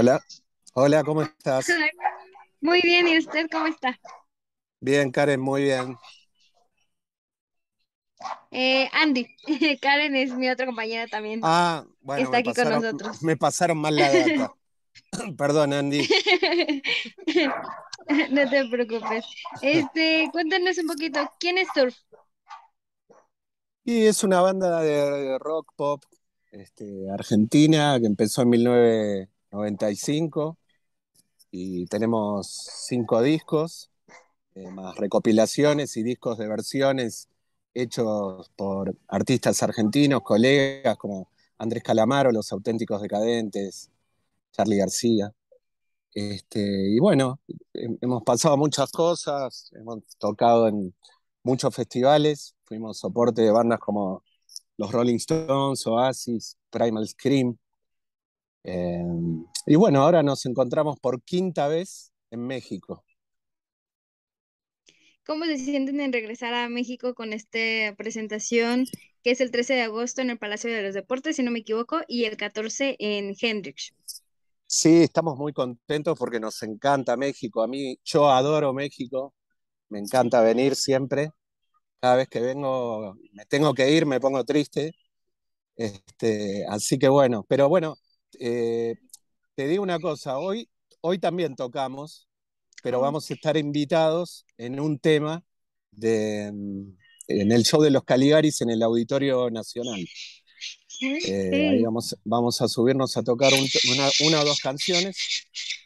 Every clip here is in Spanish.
Hola, hola, ¿cómo estás? Muy bien, ¿y usted cómo está? Bien, Karen, muy bien. Eh, Andy, Karen es mi otra compañera también. Ah, bueno. Está aquí con nosotros. Me pasaron mal la data. Perdón, Andy. no te preocupes. Este, cuéntanos un poquito, ¿quién es Surf? Y es una banda de rock pop este, argentina que empezó en 19 95 y tenemos cinco discos, eh, más recopilaciones y discos de versiones hechos por artistas argentinos, colegas como Andrés Calamaro, Los Auténticos Decadentes, Charlie García. Este, y bueno, hemos pasado muchas cosas, hemos tocado en muchos festivales, fuimos soporte de bandas como los Rolling Stones, Oasis, Primal Scream, eh, y bueno, ahora nos encontramos por quinta vez en México. ¿Cómo se sienten en regresar a México con esta presentación que es el 13 de agosto en el Palacio de los Deportes, si no me equivoco, y el 14 en Hendrix? Sí, estamos muy contentos porque nos encanta México. A mí, yo adoro México, me encanta venir siempre. Cada vez que vengo, me tengo que ir, me pongo triste. Este, así que bueno, pero bueno, eh, te digo una cosa, hoy, hoy también tocamos, pero vamos a estar invitados en un tema mm, en el show de los Caligaris en el Auditorio Nacional. Eh, vamos, a subirnos a tocar una, o dos canciones.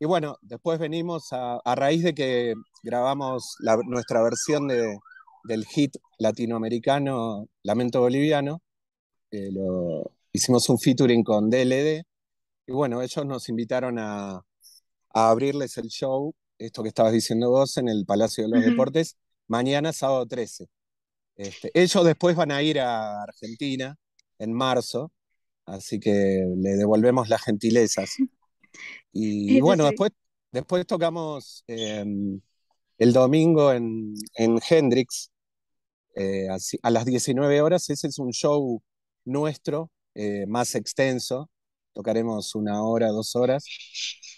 Y bueno, después venimos a, raíz de que grabamos nuestra versión del hit latinoamericano Lamento Boliviano. Eh, hicimos un featuring con DLD, y bueno, ellos nos invitaron a, abrirles el show, esto que estabas diciendo vos, en el Palacio de los Deportes, mañana sábado 13. Este, ellos después van a ir a Argentina en marzo, así que le devolvemos las gentilezas. Y, bueno, después, después tocamos em, el domingo en, Hendrix eh, a las 19 horas. Ese es un show nuestro, eh, más extenso, tocaremos una hora, dos horas,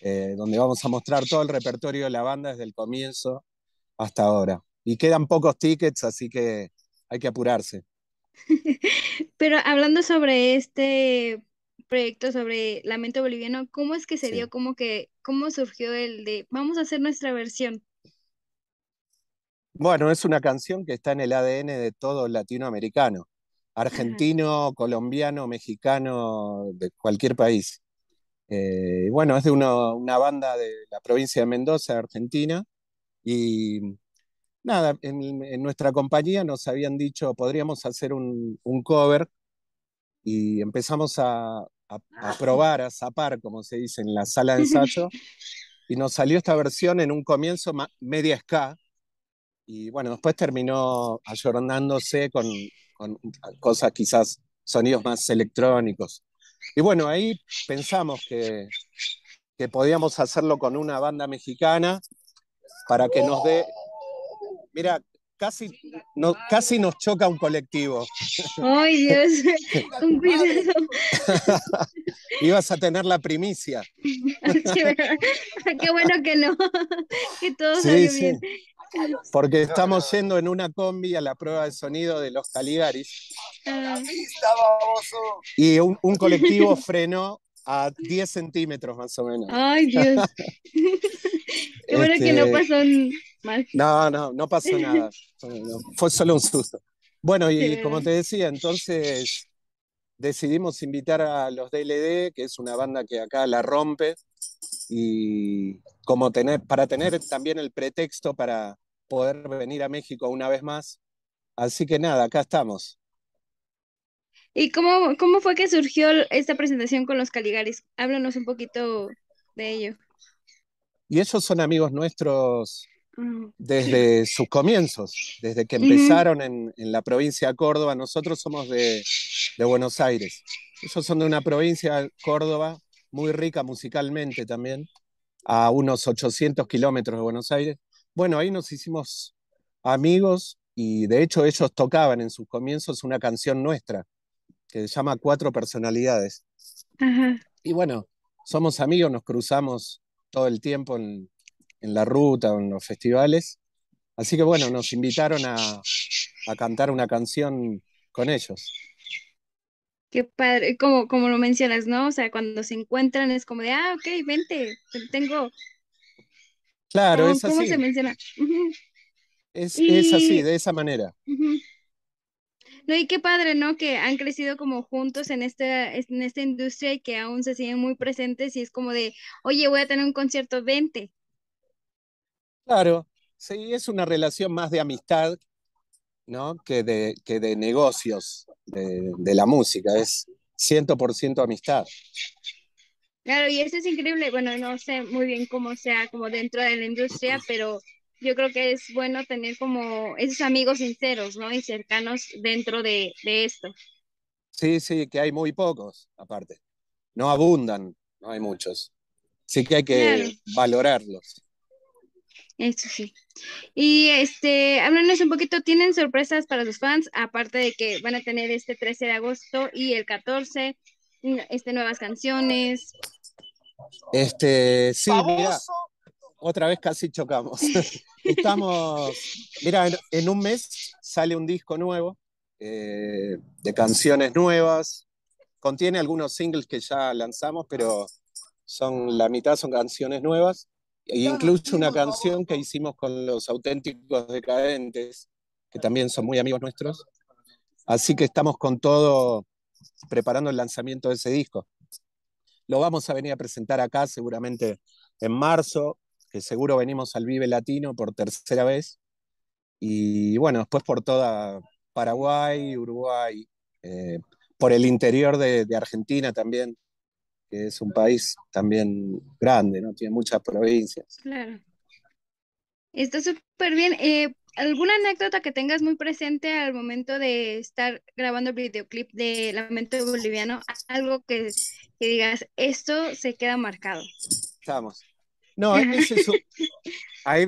eh, donde vamos a mostrar todo el repertorio de la banda desde el comienzo hasta ahora. Y quedan pocos tickets, así que hay que apurarse. Pero hablando sobre este proyecto sobre Lamento Boliviano, ¿cómo es que se dio? que, ¿Cómo surgió el de vamos a hacer nuestra versión? Bueno, es una canción que está en el ADN de todo latinoamericano argentino, colombiano, mexicano, de cualquier país. Eh, bueno, es de una banda de la provincia de Mendoza, Argentina, y nada, en, nuestra compañía nos habían dicho, podríamos hacer un, cover, y empezamos a, ah. probar, a zapar, como se dice, en la sala de ensayo, y nos salió esta versión en un comienzo media ska, y bueno, después terminó ayornándose con, con cosas quizás, sonidos más electrónicos. Y bueno, ahí pensamos que, que podíamos hacerlo con una banda mexicana para que nos dé... Mira, casi, no, casi nos choca un colectivo. ¡Ay, Dios! Ibas a tener la primicia. Ah, qué bueno que no, que todo salió bien. Porque estamos yendo en una combi a la prueba de sonido de los Caligaris. Ah. Ah. Y un, colectivo frenó a 10 centímetros más o menos. Ay, Dios. Qué bueno que no este, pasó más. No, no, no pasó nada. Fue solo un susto. Bueno, y como te decía, entonces decidimos invitar a los DLD, que es una banda que acá la rompe, y como tener, para tener también el pretexto para poder venir a México una vez más. Así que nada, acá estamos. ¿Y cómo, cómo fue que surgió esta presentación con los Caligaris? Háblanos un poquito de ello. Y ellos son amigos nuestros mm. desde sus comienzos, desde que empezaron en, en, la provincia de Córdoba. Nosotros somos de, de Buenos Aires. Ellos son de una provincia, Córdoba, muy rica musicalmente también, a unos 800 kilómetros de Buenos Aires. Bueno, ahí nos hicimos amigos y de hecho ellos tocaban en sus comienzos una canción nuestra que se llama Cuatro Personalidades. Y bueno, somos amigos, nos cruzamos todo el tiempo en, la ruta, en los festivales. Así que bueno, nos invitaron a, a cantar una canción con ellos. Qué padre, como, como lo mencionas, ¿no? O sea, cuando se encuentran es como de, ah, ok, vente, tengo. Claro, es así. es, así, de esa manera. No, y qué padre, ¿no? Que han crecido como juntos en esta, en esta industria y que aún se siguen muy presentes y es como de, oye, voy a tener un concierto, vente. Claro, sí, es una relación más de amistad, ¿no? Que de, que de negocios de, la música, es 100% amistad. Claro, y eso es increíble. Bueno, no sé muy bien cómo sea como dentro de la industria, pero yo creo que es bueno tener como esos amigos sinceros, ¿no? Y cercanos dentro de, esto. Sí, sí, que hay muy pocos, aparte. No abundan, no hay muchos. Sí que hay que valorarlos. Eso sí. Y este, háblanos un poquito, ¿tienen sorpresas para los fans? Aparte de que van a tener este 13 de agosto y el 14, mm, este, nuevas canciones. Este, sí, mira, otra vez casi chocamos. Estamos, mira, en, un mes sale un disco nuevo, eh, de canciones nuevas, contiene algunos singles que ya lanzamos, pero son la mitad son canciones nuevas incluso una canción que hicimos con los auténticos decadentes, que también son muy amigos nuestros. Así que estamos con todo preparando el lanzamiento de ese disco. Lo vamos a venir a presentar acá seguramente en marzo, que seguro venimos al Vive Latino por tercera vez. Y bueno, después por toda Paraguay, Uruguay, eh, por el interior de Argentina también que es un país también grande, ¿no? Tiene muchas provincias. Claro. Está súper bien. Eh, ¿Alguna anécdota que tengas muy presente al momento de estar grabando el videoclip de Lamento Boliviano? Algo que, digas, esto se queda marcado. Estamos. No, es ahí,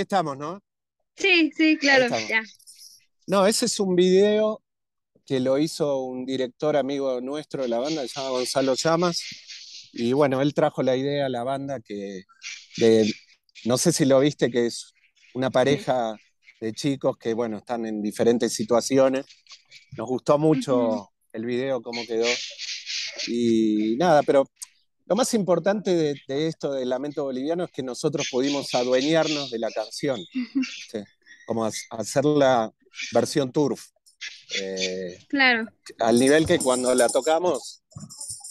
estamos, ¿no? Sí, sí, claro, No, ese es un video que lo hizo un director amigo nuestro de la banda, se llama Gonzalo Llamas. Y bueno, él trajo la idea a la banda que, no sé si lo viste, que es una pareja de chicos que, bueno, están en diferentes situaciones. Nos gustó mucho el video, cómo quedó. Y nada, pero lo más importante de, esto del lamento boliviano es que nosotros pudimos adueñarnos de la canción, Como hacer la versión turf. Eh, claro. Al nivel que cuando la tocamos,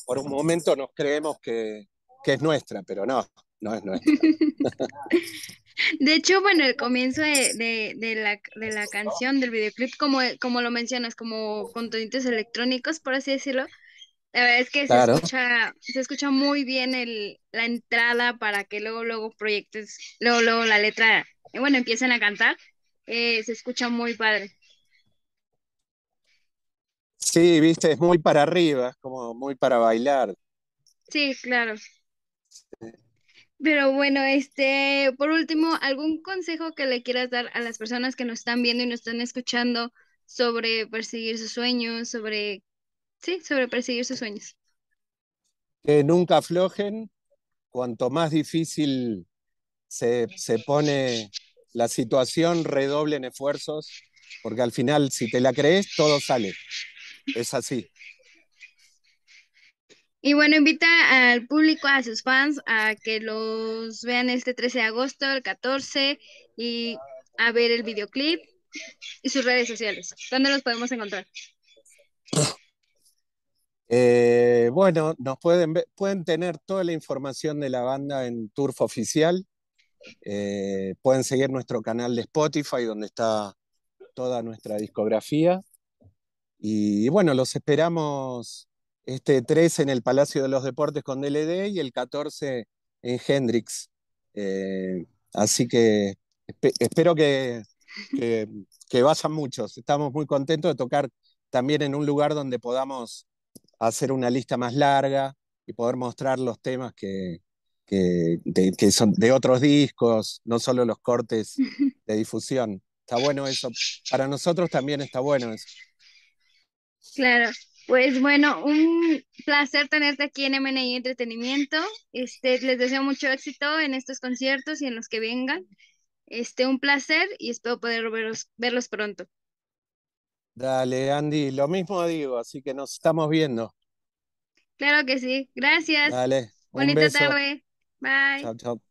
por un momento nos creemos que, es nuestra, pero no, no es nuestra. De hecho, bueno, el comienzo de, la, canción, del videoclip, como, como lo mencionas, como con tonitos electrónicos, por así decirlo, la verdad es que se, escucha, muy bien la entrada para que luego, luego proyectes, luego, luego la letra, bueno, empiezan a cantar, eh, se escucha muy padre. Sí, viste, es muy para arriba, como muy para bailar. Sí, claro. Pero bueno, este, por último, ¿algún consejo que le quieras dar a las personas que nos están viendo y nos están escuchando sobre perseguir sus sueños, sobre, sí, sobre perseguir sus sueños? Que nunca aflojen, cuanto más difícil se, se pone la situación, redoblen esfuerzos, porque al final, si te la crees, todo sale es así. Y bueno, invita al público, a sus fans, a que los vean este 13 de agosto, el 14, y a ver el videoclip y sus redes sociales. ¿Dónde los podemos encontrar? Eh, bueno, nos pueden, pueden tener toda la información de la banda en Turf Oficial. Eh, pueden seguir nuestro canal de Spotify, donde está toda nuestra discografía. Y bueno, los esperamos este 13 en el Palacio de los Deportes con DLD y el 14 en Hendrix. Eh, así que espero que, que, vayan muchos. Estamos muy contentos de tocar también en un lugar donde podamos hacer una lista más larga y poder mostrar los temas que, que son de otros discos, no solo los cortes de difusión. Está bueno eso. Para nosotros también está bueno eso. Claro, pues bueno, un placer tenerte aquí en MNI Entretenimiento. Este, les deseo mucho éxito en estos conciertos y en los que vengan. Este, un placer y espero poder verlos verlos pronto. Dale, Andy, lo mismo digo, así que nos estamos viendo. Claro que sí, gracias. Dale. Un Bye.